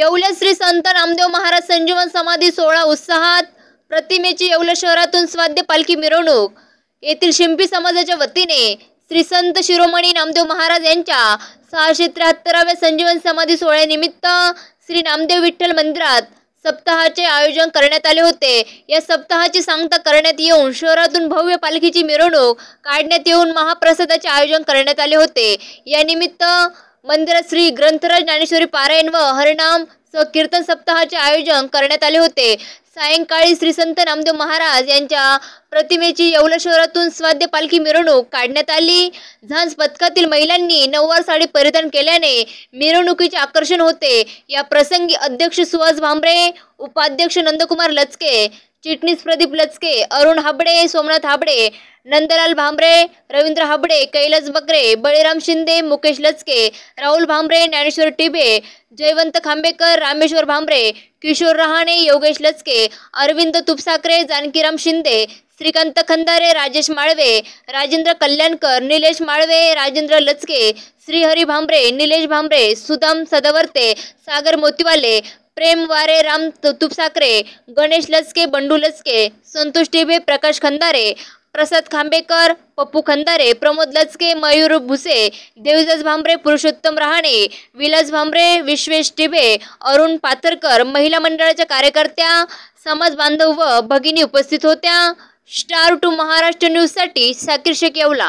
येवले श्री संत रामदेव महाराज संजीवन समाधी सोहळा उत्साहात प्रतिमेची येवले शहरातून स्वाद्य पालखी मिरवणूक येथील शिंपी समाजाच्या वतीने श्री संत शिरोमणी नामदेव महाराज यांच्या सहाशे त्र्याहत्तराव्या संजीवन समाधी सोहळ्यानिमित्त श्री नामदेव विठ्ठल मंदिरात सप्ताहाचे आयोजन करण्यात आले होते या सप्ताहाची सांगता करण्यात येऊन शहरातून भव्य पालखीची मिरवणूक काढण्यात येऊन महाप्रसादाचे आयोजन करण्यात आले होते यानिमित्त मंदिर श्री ग्रंथराज ज्ञानेश्वरी पारायण व हरिनाम कीर्तन सप्ताहाचे आयोजन करण्यात आले होते सायंकाळी श्री संत नामदेव महाराज यांच्या प्रतिमेची येवला शहरातून स्वाद्य पालखी मिरवणूक काढण्यात आली झांज पथकातील महिलांनी नऊवार साडी परिधान केल्याने मिरवणुकीचे आकर्षण होते या प्रसंगी अध्यक्ष सुहास भांबरे उपाध्यक्ष नंदकुमार लचके चिटणीस प्रदीप लचके अरुण हाबडे सोमनाथ हाबडे नंदलाल भांबरे रवींद्र हाबडे कैलास बकरे बळीराम शिंदे मुकेश लचके राहुल भांबरे ज्ञानेश्वर टिबे जयवंत खांबेकर रामेश्वर भांबरे किशोर रहाणे योगेश लचके अरविंद तुपसाकरे जानकीराम शिंदे श्रीकांत खंदारे राजेश माळवे राजेंद्र कल्याणकर निलेश माळवे राजेंद्र लचके श्रीहरी भांबरे निलेश भांबरे सुदाम सदवर्ते सागर मोतीवाले प्रेम वारे राम तुपसाकरे गणेश लचके बंडू लचके संतोष टिबे प्रकाश खंदारे प्रसाद खांबेकर पप्पू खंदारे प्रमोद लचके मयूर भुसे देवदास भांबरे पुरुषोत्तम रहाणे विलास भांबरे विश्वेश टिबे अरुण पाथरकर महिला मंडळाच्या कार्यकर्त्या समाज बांधव व भगिनी उपस्थित होत्या स्टार टू महाराष्ट्र न्यूजसाठी साकीर शेख येवला